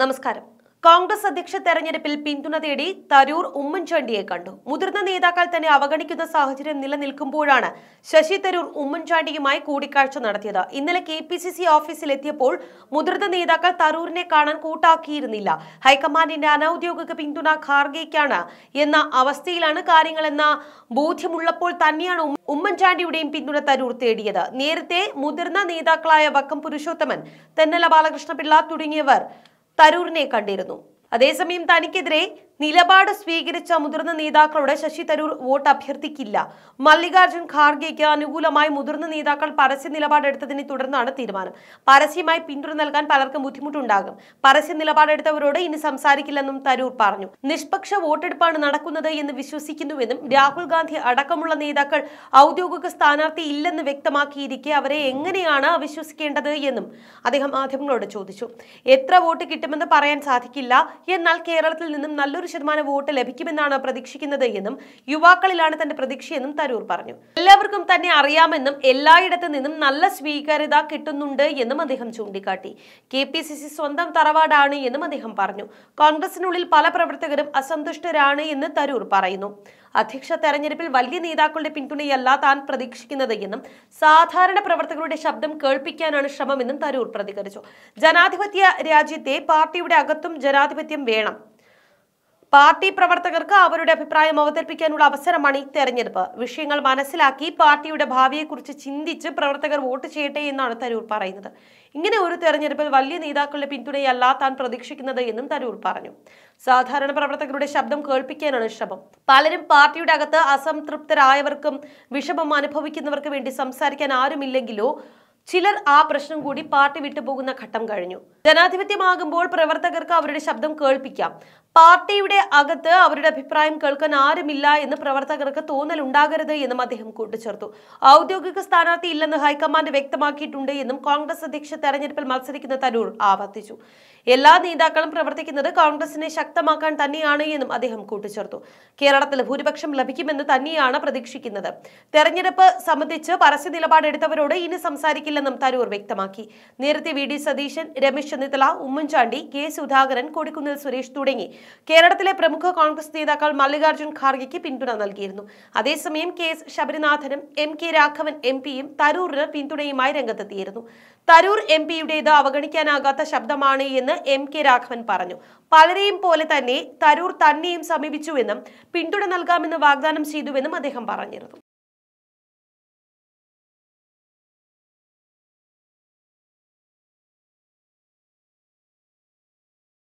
നമസ്കാരം കോൺഗ്രസ് അധ്യക്ഷ തെരഞ്ഞെടുപ്പിൽ പിന്തുണ തേടി തരൂർ ഉമ്മൻചാണ്ടിയെ കണ്ടു മുതിർന്ന നേതാക്കൾ തന്നെ അവഗണിക്കുന്ന സാഹചര്യം നിലനിൽക്കുമ്പോഴാണ് ശശി തരൂർ ഉമ്മൻചാണ്ടിയുമായി കൂടിക്കാഴ്ച നടത്തിയത് ഇന്നലെ കെ പി സി സി ഓഫീസിലെത്തിയപ്പോൾ മുതിർന്ന നേതാക്കൾ തരൂരിനെ കാണാൻ കൂട്ടാക്കിയിരുന്നില്ല ഹൈക്കമാൻഡിന്റെ അനൌദ്യോഗിക പിന്തുണ ഖാർഗെയ്ക്കാണ് എന്ന അവസ്ഥയിലാണ് കാര്യങ്ങളെന്ന ബോധ്യമുള്ളപ്പോൾ തന്നെയാണ് ഉമ്മൻചാണ്ടിയുടെയും പിന്തുണ തരൂർ തേടിയത് നേരത്തെ മുതിർന്ന നേതാക്കളായ വക്കം പുരുഷോത്തമൻ തെന്നല ബാലകൃഷ്ണപിള്ള തുടങ്ങിയവർ തരൂറിനെ കണ്ടിരുന്നു അതേസമയം തനിക്കെതിരെ നിലപാട് സ്വീകരിച്ച മുതിർന്ന നേതാക്കളുടെ ശശി തരൂർ വോട്ട് അഭ്യർത്ഥിക്കില്ല മല്ലികാർജ്ജുൻ ഖാർഗെക്ക് അനുകൂലമായി മുതിർന്ന നേതാക്കൾ പരസ്യ നിലപാടെടുത്തതിനെ തുടർന്നാണ് തീരുമാനം പരസ്യമായി പിന്തുണ നൽകാൻ പലർക്കും ബുദ്ധിമുട്ടുണ്ടാകും പരസ്യ നിലപാടെടുത്തവരോട് ഇനി സംസാരിക്കില്ലെന്നും തരൂർ പറഞ്ഞു നിഷ്പക്ഷ വോട്ടെടുപ്പാണ് നടക്കുന്നത് എന്ന് വിശ്വസിക്കുന്നുവെന്നും രാഹുൽ ഗാന്ധി അടക്കമുള്ള നേതാക്കൾ ഔദ്യോഗിക സ്ഥാനാർത്ഥി ഇല്ലെന്ന് വ്യക്തമാക്കിയിരിക്കെ അവരെ എങ്ങനെയാണ് വിശ്വസിക്കേണ്ടത് എന്നും അദ്ദേഹം മാധ്യമങ്ങളോട് ചോദിച്ചു എത്ര വോട്ട് കിട്ടുമെന്ന് പറയാൻ സാധിക്കില്ല എന്നാൽ കേരളത്തിൽ നിന്നും നല്ലൊരു തൊണ്ണൂറ് ശതമാനം വോട്ട് ലഭിക്കുമെന്നാണ് പ്രതീക്ഷിക്കുന്നത് എന്നും യുവാക്കളിലാണ് തന്റെ പ്രതീക്ഷയെന്നും തരൂർ പറഞ്ഞു എല്ലാവർക്കും തന്നെ അറിയാമെന്നും എല്ലായിടത്തു നിന്നും നല്ല സ്വീകാര്യത കിട്ടുന്നുണ്ട് എന്നും അദ്ദേഹം ചൂണ്ടിക്കാട്ടി കെ പി സി സി സ്വന്തം തറവാടാണ് എന്നും അദ്ദേഹം പറഞ്ഞു കോൺഗ്രസിനുള്ളിൽ പല പ്രവർത്തകരും അസന്തുഷ്ടരാണ് എന്ന് തരൂർ പറയുന്നു അധ്യക്ഷ തെരഞ്ഞെടുപ്പിൽ വലിയ നേതാക്കളുടെ പിന്തുണയല്ല താൻ പ്രതീക്ഷിക്കുന്നത് എന്നും സാധാരണ പ്രവർത്തകരുടെ ശബ്ദം കേൾപ്പിക്കാനാണ് ശ്രമമെന്നും തരൂർ പ്രതികരിച്ചു ജനാധിപത്യ രാജ്യത്തെ പാർട്ടിയുടെ അകത്തും ജനാധിപത്യം വേണം പാർട്ടി പ്രവർത്തകർക്ക് അവരുടെ അഭിപ്രായം അവതരിപ്പിക്കാനുള്ള അവസരമാണ് ഈ തെരഞ്ഞെടുപ്പ് വിഷയങ്ങൾ മനസ്സിലാക്കി പാർട്ടിയുടെ ഭാവിയെക്കുറിച്ച് ചിന്തിച്ച് പ്രവർത്തകർ വോട്ട് ചെയ്യട്ടെ എന്നാണ് തരൂർ പറയുന്നത് ഇങ്ങനെ ഒരു തെരഞ്ഞെടുപ്പിൽ വലിയ നേതാക്കളുടെ പിന്തുണയല്ല താൻ പ്രതീക്ഷിക്കുന്നത് എന്നും തരൂർ പറഞ്ഞു സാധാരണ പ്രവർത്തകരുടെ ശബ്ദം കേൾപ്പിക്കാനാണ് ശ്രമം പലരും പാർട്ടിയുടെ അകത്ത് അസംതൃപ്തരായവർക്കും വിഷമം അനുഭവിക്കുന്നവർക്ക് വേണ്ടി സംസാരിക്കാൻ ആരുമില്ലെങ്കിലോ ചിലർ ആ പ്രശ്നം കൂടി പാർട്ടി വിട്ടുപോകുന്ന ഘട്ടം കഴിഞ്ഞു ജനാധിപത്യമാകുമ്പോൾ പ്രവർത്തകർക്ക് അവരുടെ ശബ്ദം കേൾപ്പിക്കാം പാർട്ടിയുടെ അകത്ത് അവരുടെ അഭിപ്രായം കേൾക്കാൻ ആരുമില്ല എന്ന് പ്രവർത്തകർക്ക് തോന്നലുണ്ടാകരുത് എന്നും അദ്ദേഹം കൂട്ടിച്ചേർത്തു ഔദ്യോഗിക സ്ഥാനാർത്ഥി ഇല്ലെന്ന് ഹൈക്കമാൻഡ് വ്യക്തമാക്കിയിട്ടുണ്ട് എന്നും കോൺഗ്രസ് അധ്യക്ഷ തെരഞ്ഞെടുപ്പിൽ മത്സരിക്കുന്ന തരൂർ ആവർത്തിച്ചു എല്ലാ നേതാക്കളും പ്രവർത്തിക്കുന്നത് കോൺഗ്രസിനെ ശക്തമാക്കാൻ തന്നെയാണ് എന്നും അദ്ദേഹം കൂട്ടിച്ചേർത്തു കേരളത്തിൽ ഭൂരിപക്ഷം ലഭിക്കുമെന്ന് തന്നെയാണ് പ്രതീക്ഷിക്കുന്നത് തെരഞ്ഞെടുപ്പ് സംബന്ധിച്ച് പരസ്യ നിലപാടെടുത്തവരോട് ഇനി സംസാരിക്കില്ല കഴിയില്ലെന്നും തരൂർ വ്യക്തമാക്കി നേരത്തെ V D Satheesan Ramesh Chennithala Oommen Chandy K Sudhakaran Kodikunnil Suresh തുടങ്ങി കേരളത്തിലെ പ്രമുഖ കോൺഗ്രസ് നേതാക്കൾ മല്ലികാർജ്ജുൻ ഖാർഗെക്ക് പിന്തുണ നൽകിയിരുന്നു അതേസമയം കെ എസ് ശബരിനാഥനും എം കെ രാഘവൻ എം പിയും തരൂറിന് പിന്തുണയുമായി രംഗത്തെത്തിയിരുന്നു തരൂർ എം പിയുടേത് അവഗണിക്കാനാകാത്ത ശബ്ദമാണ് എന്ന് എം കെ രാഘവൻ പറഞ്ഞു പലരെയും പോലെ തന്നെ തരൂർ തന്നെയും സമീപിച്ചുവെന്നും പിന്തുണ നൽകാമെന്ന് വാഗ്ദാനം ചെയ്തുവെന്നും അദ്ദേഹം പറഞ്ഞിരുന്നു